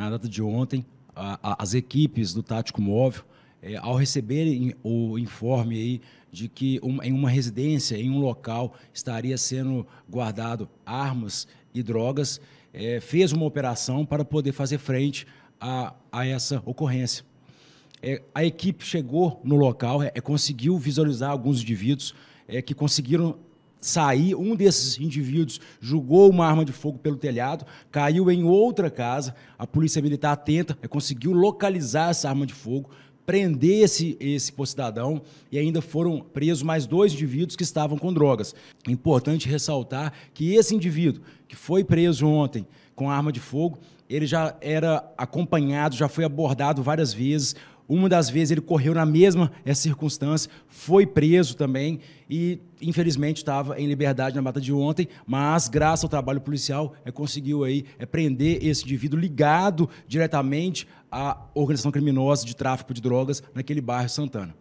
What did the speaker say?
na data de ontem, a, a, as equipes do Tático Móvel, é, ao receberem o informe aí de que em uma residência, em um local, estaria sendo guardado armas e drogas, é, fez uma operação para poder fazer frente a, a essa ocorrência. É, a equipe chegou no local, é, é conseguiu visualizar alguns indivíduos é, que conseguiram sair, um desses indivíduos julgou uma arma de fogo pelo telhado, caiu em outra casa, a polícia militar atenta é, conseguiu localizar essa arma de fogo, prender esse, esse cidadão e ainda foram presos mais dois indivíduos que estavam com drogas. É importante ressaltar que esse indivíduo que foi preso ontem com arma de fogo, ele já era acompanhado, já foi abordado várias vezes. Uma das vezes ele correu na mesma circunstância, foi preso também e, infelizmente, estava em liberdade na mata de ontem, mas, graças ao trabalho policial, é, conseguiu aí, é, prender esse indivíduo ligado diretamente à organização criminosa de tráfico de drogas naquele bairro Santana.